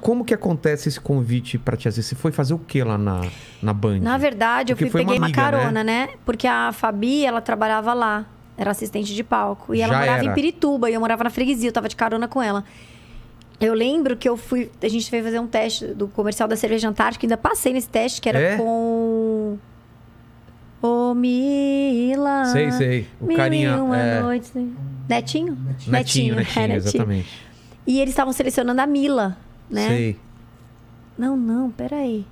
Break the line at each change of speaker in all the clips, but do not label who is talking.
Como que acontece esse convite para te assistir? Você foi fazer o que lá na, na Band? Na verdade, Porque eu fui, peguei uma, amiga, uma né? carona, né? né? Porque a Fabi, ela trabalhava lá. Era assistente de palco. E ela Já morava era. em Pirituba. E eu morava na freguesia. Eu tava de carona com ela. Eu lembro que eu fui... A gente veio fazer um teste do comercial da Cerveja Antártica. Ainda passei nesse teste, que era é? com... Ô, oh, Mila. Sei, sei. O mil carinha. Uma é... noite. Netinho? Netinho, netinho, netinho, é, netinho exatamente. E eles estavam selecionando a Mila né? Sei. Não, não, peraí.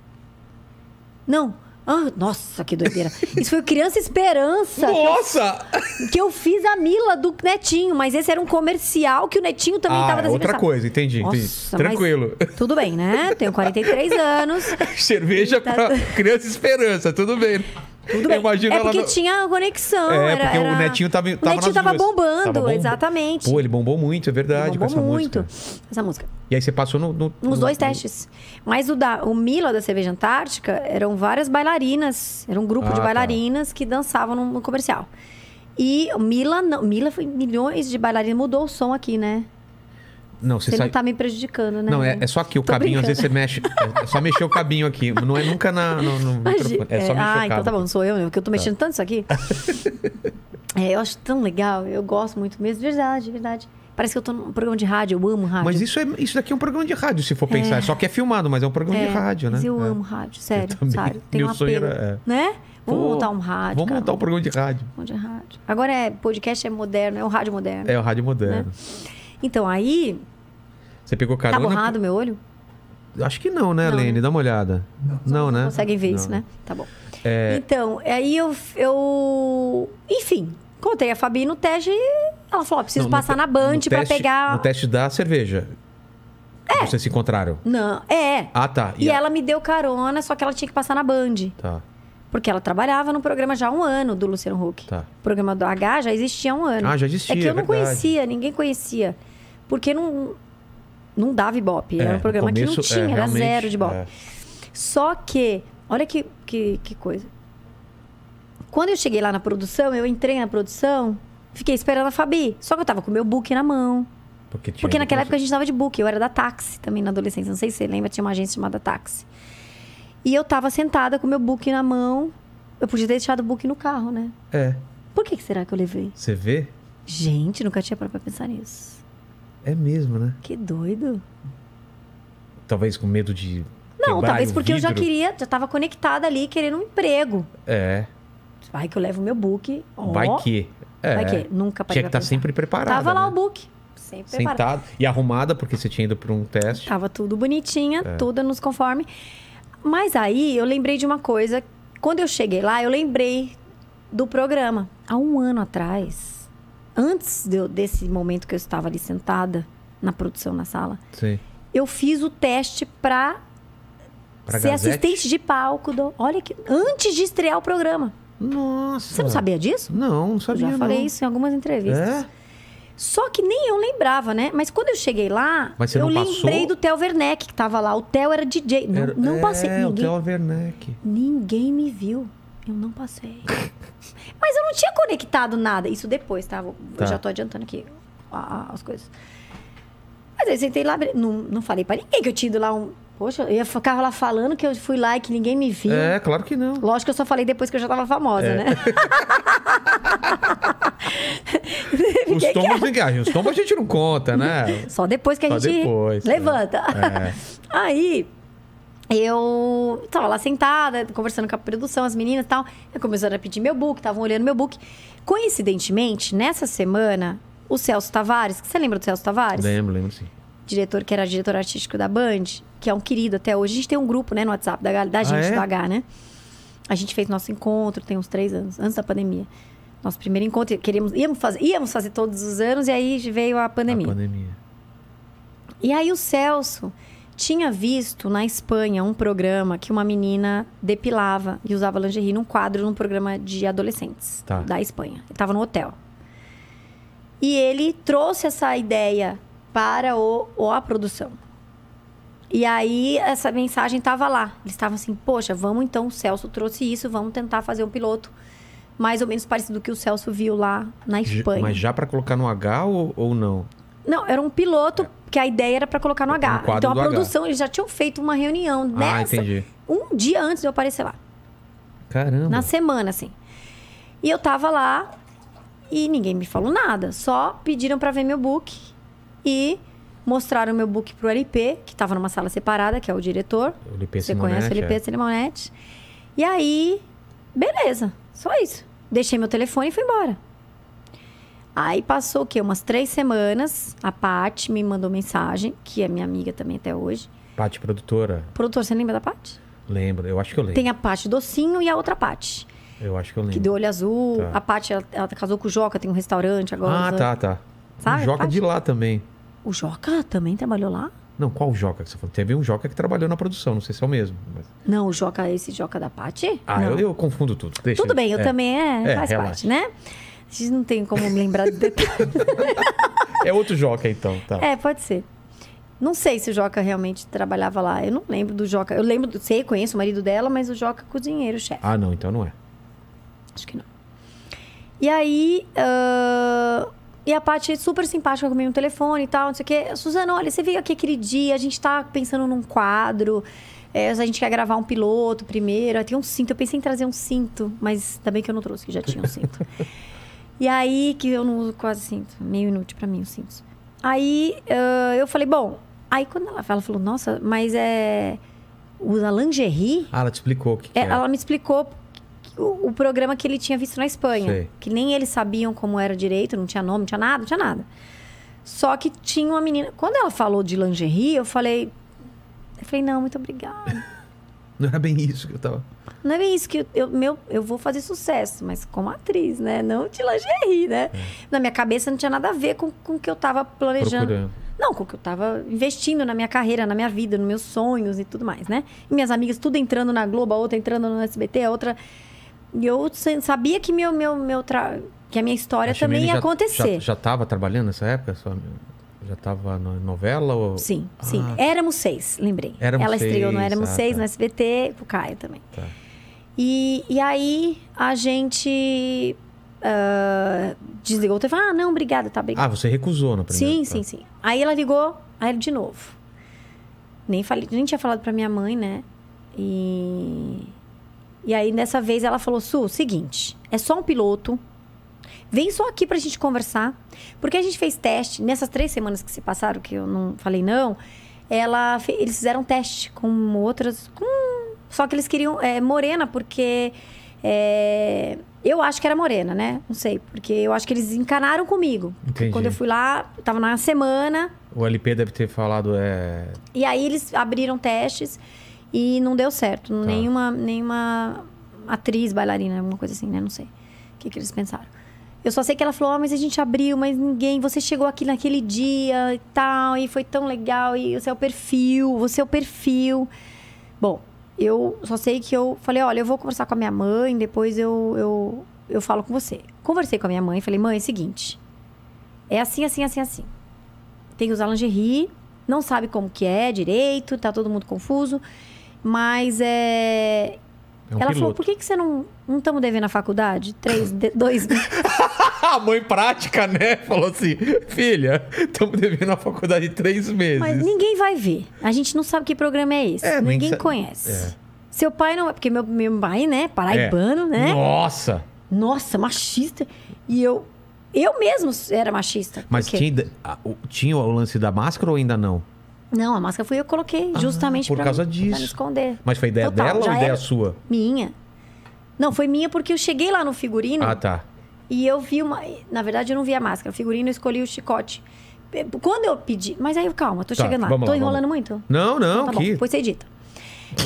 Não. Ah, nossa, que doideira. Isso foi Criança Esperança. Nossa! Que eu, que eu, fiz a Mila do Netinho, mas esse era um comercial que o Netinho também estava ah, tava é outra coisa, entendi. Nossa, entendi. Tranquilo. Tudo bem, né? Tenho 43 anos. Cerveja tá... pra Criança Esperança, tudo bem. Tudo bem. é porque no... tinha conexão. É, era, porque era... o Netinho tava, tava O Netinho tava bombando, tava bombando, exatamente. Pô, ele bombou muito, é verdade, bombou muito música. Essa música. E aí você passou no... no Nos no... dois testes. Mas o, da, o Mila, da Cerveja Antártica, eram várias bailarinas. Era um grupo ah, de tá. bailarinas tá. que dançavam no, no comercial. E Mila, não, Mila foi milhões de bailarinas. Mudou o som aqui, né? Não, você, você sai... não tá me prejudicando, né? Não, é, é só aqui. O Tô cabinho, brincando. às vezes você mexe. É, é só mexer o cabinho aqui. Não é nunca na, no, no É, é só mexer Ah, então tá bom, sou eu, né? Porque eu tô tá. mexendo tá. tanto isso aqui. é, eu acho tão legal. Eu gosto muito mesmo. Verdade, verdade. Parece que eu tô num programa de rádio, eu amo rádio. Mas isso, é, isso daqui é um programa de rádio, se for pensar. É. Só que é filmado, mas é um programa é, de rádio, né? Mas eu é. amo rádio, sério, sério. Tem Meu um sonho é. né? Vamos Pô, montar um rádio. Vamos cara, montar um programa de rádio. Um de rádio. Agora é podcast é moderno, é o rádio moderno. É o rádio moderno. Né? Então aí você pegou tá carona... Tá borrado meu olho? Acho que não, né, não, Lene? Né? Dá uma olhada. Não, não né? Conseguem ver não. isso, né? né? Tá bom. É... Então, aí eu, eu... Enfim, contei a Fabi no teste e ela falou, preciso não, passar na Band para pegar... No teste da cerveja. É. Vocês se encontraram? Não, é. Ah, tá. E, e a... ela me deu carona, só que ela tinha que passar na Band. Tá. Porque ela trabalhava no programa já há um ano do Luciano Huck. Tá. O programa do H já existia há um ano. Ah, já existia. É que eu é não verdade. conhecia, ninguém conhecia. Porque não, não dava ibope. É, era um programa começo, que não tinha, é, era zero de ibope. É. Só que, olha que, que, que coisa. Quando eu cheguei lá na produção, eu entrei na produção, fiquei esperando a Fabi. Só que eu tava com meu book na mão. Porque, Porque naquela época a gente tava de book. Eu era da táxi também na adolescência. Não sei se você lembra, tinha uma agência chamada táxi. E eu tava sentada com meu book na mão. Eu podia ter deixado o book no carro, né? É. Por que, que será que eu levei? Você vê? Gente, nunca tinha parado pra pensar nisso. É mesmo, né? Que doido. Talvez com medo de. Não, talvez porque vidro. eu já queria, já estava conectada ali querendo um emprego. É. Vai que eu levo meu book. Oh. Vai que. É. Vai que. Nunca parei Tinha que estar tá sempre preparada. Tava né? lá o book. Sempre Sentado. Preparada. E arrumada, porque você tinha ido para um teste. Tava tudo bonitinha, é. tudo nos conforme. Mas aí eu lembrei de uma coisa. Quando eu cheguei lá, eu lembrei do programa. Há um ano atrás, antes de, desse momento que eu estava ali sentada na produção na sala, Sim. eu fiz o teste para ser assistente de palco do. Olha que antes de estrear o programa. Nossa. Você não sabia disso? Não, não sabia. Eu já falei não. isso em algumas entrevistas. É? Só que nem eu lembrava, né? Mas quando eu cheguei lá, eu lembrei passou? do Theo Werneck, que tava lá. O Theo era DJ. Não, era, não passei. É, ninguém, o Theo Werneck. Ninguém me viu. Eu não passei. Mas eu não tinha conectado nada. Isso depois, tá? Vou, tá. Já tô adiantando aqui as coisas. Mas aí eu sentei lá, não, não falei pra ninguém que eu tinha ido lá um. Poxa, eu ia ficar lá falando que eu fui lá e que ninguém me viu. É, claro que não. Lógico que eu só falei depois que eu já tava famosa, é. né? os tombos ninguém. Os tombos a gente não conta, né? Só depois que só a gente depois, é. levanta. É. Aí eu tava lá sentada, conversando com a produção, as meninas e tal. Eu começaram a pedir meu book, estavam olhando meu book. Coincidentemente, nessa semana, o Celso Tavares, que você lembra do Celso Tavares? Lembro, lembro sim. Diretor que era diretor artístico da Band, que é um querido até hoje. A gente tem um grupo, né, no WhatsApp da, da ah, gente, ah, é? do H, né? A gente fez nosso encontro, tem uns três anos, antes da pandemia. Nosso primeiro encontro, queríamos, íamos fazer, íamos fazer todos os anos, e aí veio a pandemia. A pandemia. E aí o Celso tinha visto na Espanha um programa que uma menina depilava e usava lingerie num quadro num programa de adolescentes tá. da Espanha. Ele estava no hotel. E ele trouxe essa ideia para o, o a produção. E aí essa mensagem estava lá. Eles estavam assim: "Poxa, vamos então, o Celso trouxe isso, vamos tentar fazer um piloto mais ou menos parecido do que o Celso viu lá na Espanha". Mas já para colocar no H ou, ou não? Não, era um piloto que a ideia era para colocar no H. então a produção, H. eles já tinham feito uma reunião ah, nessa. Ah, entendi. Um dia antes de eu aparecer lá. Caramba. Na semana, assim. E eu tava lá e ninguém me falou nada. Só pediram para ver meu book e mostraram meu book pro LP, que tava numa sala separada, que é o diretor. O LP Você Simonete, conhece o LP é. Simonetti. E aí, beleza. Só isso. Deixei meu telefone e fui embora. Aí passou o quê? Umas três semanas, a Paty me mandou mensagem, que é minha amiga também até hoje. Paty, produtora. Produtora, você lembra da Paty? Lembro, eu acho que eu lembro. Tem a Paty docinho e a outra Paty. Eu acho que eu lembro. Que deu olho azul. Tá. A Paty, ela, ela, casou com o Joca, tem um restaurante agora. Ah, tá, tá. Sabe, o Joca é de lá também. O Joca também trabalhou lá? Não, qual o Joca que você falou? Teve um Joca que trabalhou na produção, não sei se é o mesmo. Mas... Não, o Joca, esse Joca da Paty? Ah, eu, eu, confundo tudo. Deixa, tudo bem, eu é. também, é, é faz relaxa. parte, né? não tem como lembrar é outro Joca, então. Tá. É, pode ser. Não sei se o Joca realmente trabalhava lá. Eu não lembro do Joca. Eu lembro, sei, conheço o marido dela, mas o Joca é cozinheiro, chefe. Ah, não, então não é. Acho que não. E aí. Uh... E a Paty é super simpática comigo no telefone e tal, não sei o quê. Suzana, olha, você veio aqui aquele dia, a gente tá pensando num quadro. É, a gente quer gravar um piloto primeiro. tem um cinto. Eu pensei em trazer um cinto, mas também que eu não trouxe, que já tinha um cinto. E aí, que eu não uso quase cinto. Meio inútil para mim os cintos. Aí uh, eu falei, bom. Aí quando ela, ela falou, nossa, mas é. Usa lingerie? Ah, ela te explicou o que, é, que é, é. Ela me explicou o, o, programa que ele tinha visto na Espanha. Sei. Que nem eles sabiam como era direito, não tinha nome, não tinha nada, não tinha nada. Só que tinha uma menina. Quando ela falou de lingerie, eu falei. Eu falei, não, muito obrigada. Não era é bem isso que eu tava. Não é bem isso que eu, eu, meu, eu vou fazer sucesso, mas como atriz, né? Não de lingerie, né? É. Na minha cabeça não tinha nada a ver com, com o que eu tava planejando. Procurando. Não, com o que eu tava investindo na minha carreira, na minha vida, nos meus sonhos e tudo mais, né? E minhas amigas tudo entrando na Globo, a outra entrando no SBT, a outra. E eu sabia que meu, meu, meu tra... que a minha história a também ia já, acontecer. Já, já tava trabalhando nessa época? Sua... Já estava na novela? Ou... Sim, ah. sim. Éramos seis, lembrei. Éramos Ela seis, estreou no Éramos ah, Seis, tá. no SBT, pro Caio também. Tá. E, e aí a gente uh, desligou o telefone. Ah, não, obrigada, tá obrigada. Ah, você recusou na primeira? Sim, tá. sim, sim. Aí ela ligou, aí de novo. Nem, falei, nem tinha falado pra minha mãe, né? E, e aí dessa vez ela falou: Su, seguinte, é só um piloto Vem só aqui pra gente conversar. Porque a gente fez teste, nessas três semanas que se passaram, que eu não falei não, ela, eles fizeram teste com outras. Com... Só que eles queriam é, morena, porque. É, eu acho que era morena, né? Não sei, porque eu acho que eles encanaram comigo. Entendi. Quando eu fui lá, tava na semana. O LP deve ter falado. É... E aí eles abriram testes e não deu certo. Tá. Nenhuma, nenhuma atriz, bailarina, alguma coisa assim, né? Não sei o que, que eles pensaram. Eu só sei que ela falou, ah, mas a gente abriu, mas ninguém, você chegou aqui naquele dia e tal, e foi tão legal, e você é o perfil, você é o perfil. Bom, eu só sei que eu falei, olha, eu vou conversar com a minha mãe, depois eu, eu, eu falo com você. Conversei com a minha mãe, falei, mãe, é o seguinte, é assim, assim, assim, assim. Tem que usar lingerie, não sabe como que é direito, tá todo mundo confuso, mas é... É um ela piloto. falou, por que, que você não não estamos devendo a faculdade? Três, de, dois... a mãe prática, né? Falou assim, filha, estamos devendo a faculdade três meses. Mas ninguém vai ver. A gente não sabe que programa é esse. É, ninguém sa... conhece. É. Seu pai não é, porque meu, meu pai, né, paraibano, é. né? Nossa! Nossa, machista. E eu, eu mesmo era machista. Mas tinha, tinha o lance da máscara ou ainda não? Não, a máscara fui eu que coloquei, ah, justamente ah, por causa disso. Pra me esconder. Mas foi ideia Total, dela ou ideia sua? Minha. Não, foi minha porque eu cheguei lá no figurino. Ah, tá. E eu vi uma. Na verdade, eu não vi a máscara. O figurino eu escolhi o chicote. Quando eu pedi. Mas aí, calma, tô tá, chegando lá. Vamos tô enrolando muito? Não, não. Então, tá aqui. Bom, depois você edita.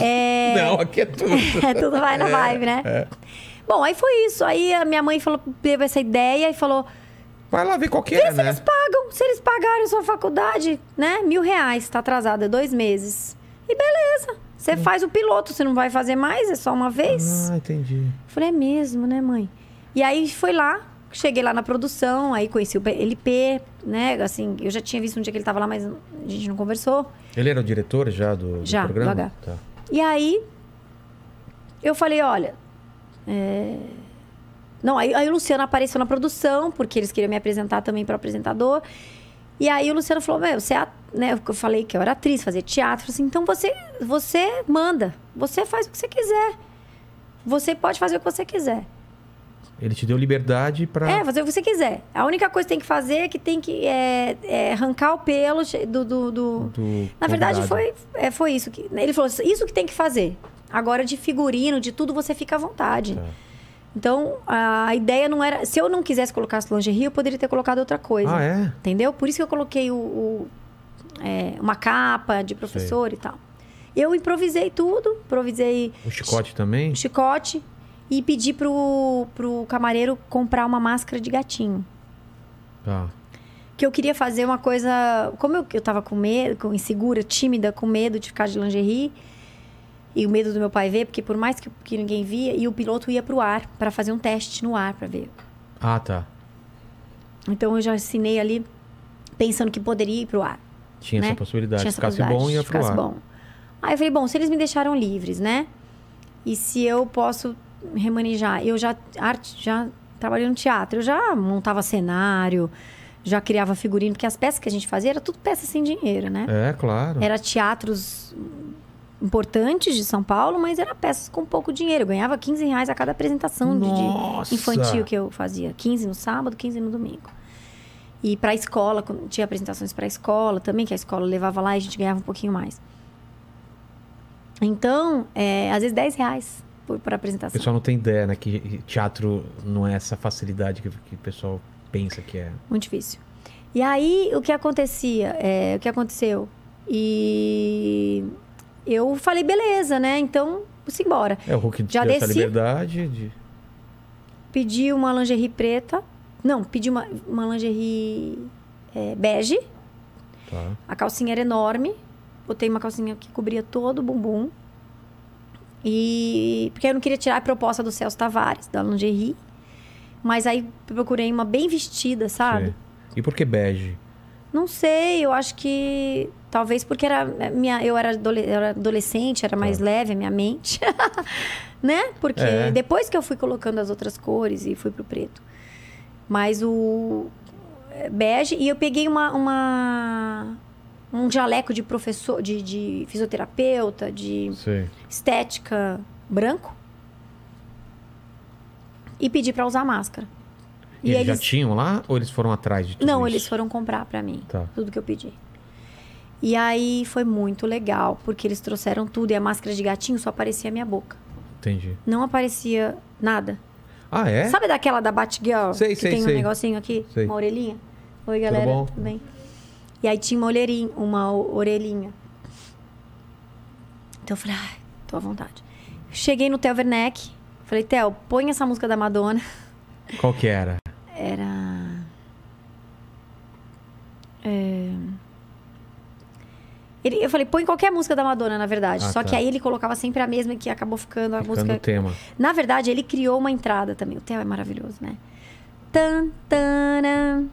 É... Não, aqui é tudo. é tudo vai na é, vibe, né? É. Bom, aí foi isso. Aí a minha mãe falou, teve essa ideia e falou: Vai lá ver qual que é, e né? se eles pagam? Se eles pagarem sua faculdade, né? Mil reais, tá atrasada dois meses. E beleza. Você hum. faz o piloto, você não vai fazer mais, é só uma vez. Ah, entendi. Falei, é mesmo, né, mãe? E aí foi lá, cheguei lá na produção, aí conheci o LP, né? Assim, eu já tinha visto um dia que ele tava lá, mas a gente não conversou. Ele era o diretor já do, do já, programa? Já, tá. E aí, eu falei, olha... É não, aí, aí o Luciano apareceu na produção, porque eles queriam me apresentar também para apresentador. E aí o Luciano falou: Meu, você é. Né? Eu falei que eu era atriz, fazer teatro. Assim, então você, você manda, você faz o que você quiser. Você pode fazer o que você quiser. Ele te deu liberdade para. É, fazer o que você quiser. A única coisa que tem que fazer é que tem que é, é arrancar o pelo do. do, do... do Na verdade, foi, é, foi isso que. Ele falou: Isso que tem que fazer. Agora, de figurino, de tudo, você fica à vontade. Tá. Então, a ideia não era. Se eu não quisesse colocar lingerie, eu poderia ter colocado outra coisa. Ah, é? Entendeu? Por isso que eu coloquei o, o é, uma capa de professor Sei. e tal. Eu improvisei tudo, improvisei. O chicote também? Chicote. E pedi pro, pro camareiro comprar uma máscara de gatinho. Tá. Que eu queria fazer uma coisa. Como eu, eu tava com medo, insegura, tímida, com medo de ficar de lingerie e o medo do meu pai ver, porque por mais que, que ninguém via, e o piloto ia para o ar para fazer um teste no ar para ver. Ah, tá. Então eu já assinei ali pensando que poderia ir para o ar. Tinha né? essa possibilidade. Tinha essa ficasse possibilidade, bom, ia pro ficasse ar. bom. Aí eu falei, bom, se eles me deixaram livres, né? E se eu posso remanejar? Eu já arte, já trabalhei no teatro, eu já montava cenário, já criava figurino, porque as peças que a gente fazia era tudo peça sem dinheiro, né? É, claro. Era teatros importantes de São Paulo, mas eram peças com pouco dinheiro. Eu ganhava 15 reais a cada apresentação de, infantil que eu fazia. 15 no sábado, 15 no domingo. E para a escola, tinha apresentações para a escola também, que a escola levava lá e a gente ganhava um pouquinho mais. Então, é, às vezes 10 reais por, por apresentação. O pessoal não tem ideia, né? Que teatro não é essa facilidade que, que o pessoal pensa que é. Muito difícil. E aí, o que acontecia? É, o que aconteceu? E eu falei, beleza, né? Então, vamos embora. É, o Hulk já desci, essa liberdade de... Pedi uma lingerie preta. Não, pedi uma, uma lingerie é, bege. Tá. A calcinha era enorme. Botei uma calcinha que cobria todo o bumbum. E... Porque eu não queria tirar a proposta do Celso Tavares, da lingerie. Mas aí procurei uma bem vestida, sabe? Sim. E por que bege? Não sei, eu acho que talvez porque era minha, eu era, adolescente, era mais é. leve a minha mente, né? Porque é. depois que eu fui colocando as outras cores e fui pro preto. Mas o é, bege e eu peguei uma, uma um jaleco de professor, de, de fisioterapeuta, de Sim. estética branco e pedi para usar máscara. E eles, eles, já tinham lá ou eles foram atrás de tudo Não, isso? eles foram comprar para mim tá. tudo que eu pedi. E aí foi muito legal, porque eles trouxeram tudo e a máscara de gatinho só aparecia a minha boca. Entendi. Não aparecia nada. Ah, é? Sabe daquela da Batgirl? Sei, que sei, tem sei. um negocinho aqui, sei. uma orelhinha? Oi, galera, tudo, bom? tudo bem? E aí tinha uma orelhinha, uma orelhinha. Então eu falei, ai, ah, tô à vontade. Cheguei no Theo Werneck, falei, Theo, põe essa música da Madonna. Qual que era? era. É, ele, eu falei, põe qualquer música da Madonna, na verdade. Ah, Só tá. que aí ele colocava sempre a mesma que acabou ficando a ficando música. O tema. Na verdade, ele criou uma entrada também. O tema é maravilhoso, né? Tan, tan,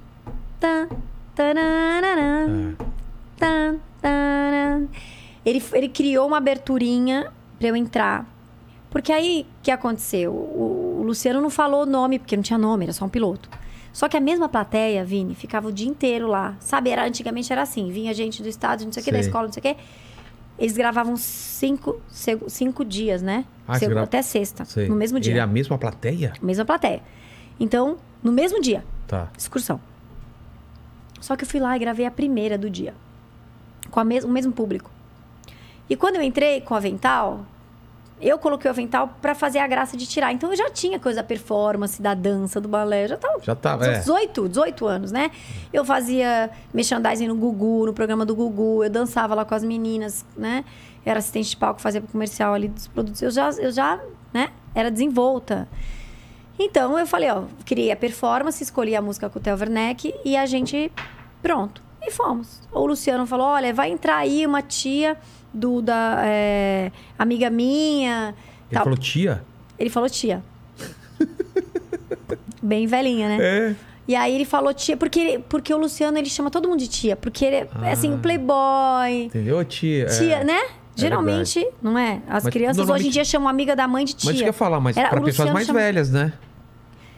é. tan, Ele, ele criou uma aberturinha para eu entrar. Porque aí, o que aconteceu? O, Luciano não falou o nome, porque não tinha nome, era só um piloto. Só que a mesma plateia, Vini, ficava o dia inteiro lá. Sabe, era, antigamente era assim. Vinha gente do estado, não sei o da escola, não sei o quê. Eles gravavam cinco, cinco dias, né? Ah, Segu... grava... Até sexta, sei. no mesmo dia. Ele é a mesma plateia? Mesma plateia. Então, no mesmo dia. Tá. Excursão. Só que eu fui lá e gravei a primeira do dia. Com mes... o mesmo público. E quando eu entrei com o avental, eu coloquei o avental para fazer a graça de tirar. Então eu já tinha coisa da performance, da dança, do balé, já tava. Já tava, 18, é. 18 anos, né? Eu fazia merchandising no Gugu, no programa do Gugu, eu dançava lá com as meninas, né? Eu era assistente de palco, fazia comercial ali dos produtos. Eu já, eu já, né, era desenvolta. Então eu falei, ó, criei a performance, escolhi a música com o Theo Werneck e a gente pronto. E fomos. O Luciano falou: "Olha, vai entrar aí uma tia do, da é, amiga minha. Ele tal. falou tia? Ele falou tia. Bem velhinha, né? É. E aí ele falou tia, porque, porque o Luciano ele chama todo mundo de tia, porque ele é ah, assim, playboy. Entendeu, tia? É. Tia, né? é, né? Geralmente, é não é? As mas crianças hoje em dia chamam amiga da mãe de tia. Mas isso que falar, mas para pessoas mais chama... velhas, né?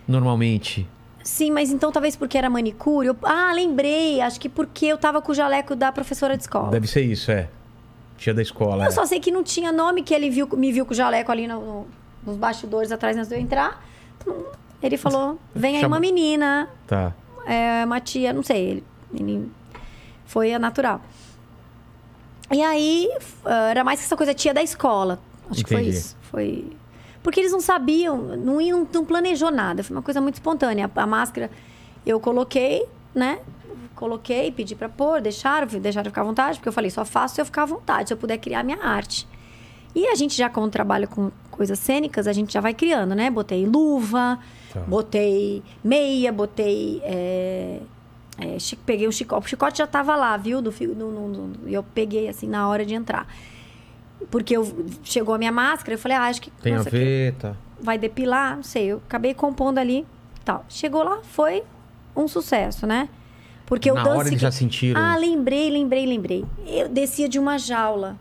Normalmente. Sim, mas então talvez porque era manicure. Eu... Ah, lembrei. Acho que porque eu tava com o jaleco da professora de escola. Deve ser isso, é. Tia da escola. Eu é. só né? sei que não tinha nome, que ele viu, me viu com o jaleco ali no, no, nos bastidores atrás antes de eu entrar. Então, ele falou: vem aí Chama... uma menina. Tá. É, uma tia, não sei. Ele, ele foi a natural. E aí, ah, era mais que essa coisa tia da escola. Acho Entendi. que foi isso. Foi. Porque eles não sabiam, não, não, planejou nada. Foi uma coisa muito espontânea. A, a máscara eu coloquei, né? Coloquei, pedi para pôr, deixaram, deixaram ficar à vontade, porque eu falei, só faço se eu ficar à vontade, se eu puder criar minha arte. E a gente já, quando trabalha com coisas cênicas, a gente já vai criando, né? Botei luva, tá. botei meia, botei. É, é, peguei um chicote. O chicote já estava lá, viu? Do, fio, eu peguei assim na hora de entrar. Porque eu, chegou a minha máscara, eu falei, ah, acho que. Tem nossa, a ver, tá. Vai depilar, não sei. Eu acabei compondo ali tal. Chegou lá, foi um sucesso, né? Porque eu danço. hora eles já sentiram. Ah, lembrei, lembrei, lembrei. Eu descia de uma jaula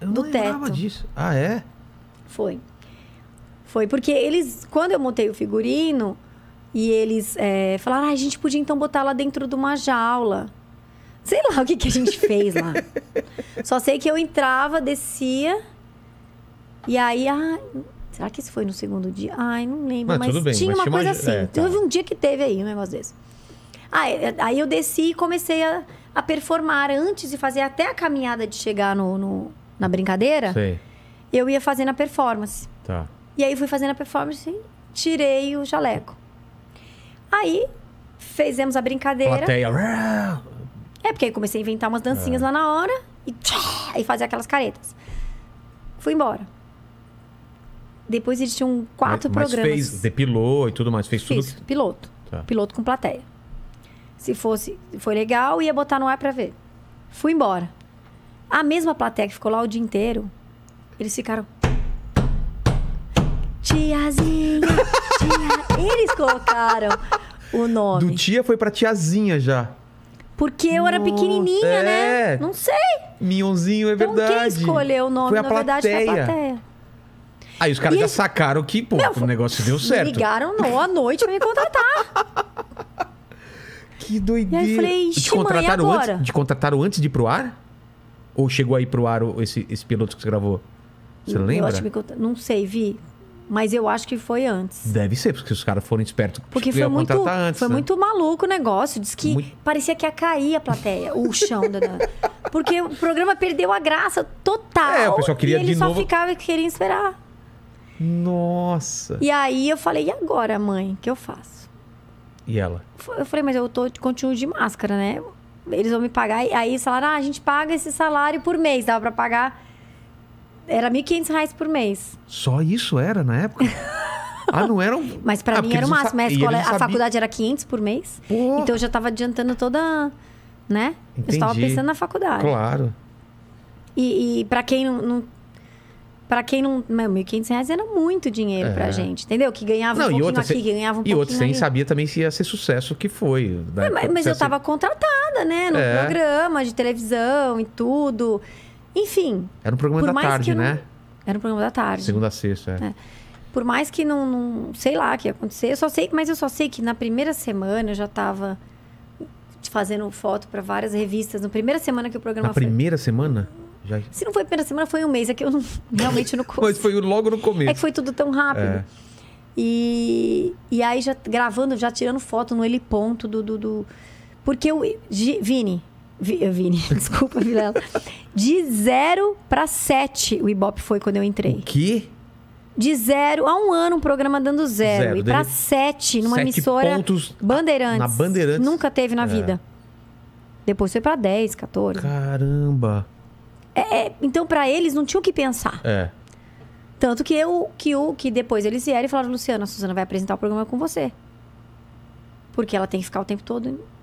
eu do não teto. Eu disso. Ah, é? Foi. Foi porque eles, quando eu montei o figurino, e eles é, falaram, ah, a gente podia então botar lá dentro de uma jaula. Sei lá o que, que a gente fez lá. Só sei que eu entrava, descia, e aí, ah, será que isso foi no segundo dia? Ai, não lembro, mas, mas bem, tinha mas uma coisa assim. É, tá. Teve um dia que teve aí um negócio desse. Ah, é, é, aí, eu desci e comecei a, a performar antes de fazer até a caminhada de chegar no, no na brincadeira. Eu ia fazendo a performance. Tá. E aí fui fazendo a performance, e tirei o jaleco. Aí fizemos a brincadeira. Plateia. É, porque aí comecei a inventar umas dancinhas é. lá na hora e, tchá, e fazer aquelas caretas. Fui embora. Depois eles tinham quatro mas, mas programas. fez, depilou e tudo mais, fez Fiz, tudo. Piloto. Tá. Piloto com plateia. Se fosse, foi legal, ia botar no ar para ver. Fui embora. A mesma plateia que ficou lá o dia inteiro, eles ficaram. Tiazinha, tia... Eles colocaram o nome. Do tia foi pra tiazinha já. Porque eu Nossa, era pequenininha, né? é. né? Não sei. Minhãozinho, é então, verdade. quem escolheu o nome, foi a na plateia. verdade, foi a plateia. Aí os caras já eles... sacaram que, pô, Meu, o negócio deu certo. Me ligaram não, à noite pra me contratar. Que doideira. E aí eu falei, Ixi, contrataram mãe, agora? Antes, te contrataram antes de ir pro ar? Ou chegou aí pro ar esse, esse piloto que você gravou?
Você eu lembra? Que,
não sei, Vi. Mas eu acho que foi antes. Deve ser, porque os caras foram espertos. Porque foi muito, antes, foi né? muito maluco o negócio. Diz que muito... parecia que ia cair a plateia, o chão. da... Porque o programa perdeu a graça total. É, o pessoal queria e ele só novo... ficava querendo esperar. Nossa. E aí eu falei, e agora, mãe? O que eu faço? E ela? Eu falei, mas eu tô, continuo de máscara, né? Eles vão me pagar. E aí falaram, ah, a gente paga esse salário por mês. Dava pra pagar... Era R$ 1.500 por mês. Só isso era na época? Ah, não eram. Mas para ah, mim era o máximo. A, escola, a faculdade era 500 por mês. Porra. Então eu já estava adiantando toda. Né? Entendi. Eu estava pensando na faculdade. Claro. E, e para quem não, não, para quem não. Meu, 1.500 reais era muito dinheiro é. pra gente, entendeu? Que ganhava não, um pouquinho outra, aqui, cê, ganhava um pouquinho. E outros você sabia também se ia ser sucesso que foi. Né? É, mas, mas eu tava contratada, né? No é. programa de televisão e tudo. Enfim. Era um programa da tarde, né? Não... Era um programa da tarde. Segunda a sexta, é. é. Por mais que não, não, Sei lá o que ia acontecer. Eu só sei, mas eu só sei que na primeira semana eu já tava fazendo foto para várias revistas. Na primeira semana que o programa Na foi... primeira semana? Já... Se não foi a primeira semana, foi um mês. É que eu não, realmente não Mas foi logo no começo. É que foi tudo tão rápido. É. E, e aí, já gravando, já tirando foto no heliponto do. do, do... Porque o. Vini. Eh, Vini, desculpa, Vilela. De zero para sete o Ibope foi quando eu entrei. O quê? De zero a um ano, um programa dando zero. zero e para sete, numa sete emissora. Pontos Bandeirantes. Na Bandeirantes. Nunca teve na é. vida. Depois foi para 10, 14. Caramba! É, é, então, para eles, não tinha o que pensar. É. Tanto que eu, que eu, que depois eles vieram e falaram, Luciana, a Suzana vai apresentar o programa com você. Porque ela tem que ficar o tempo todo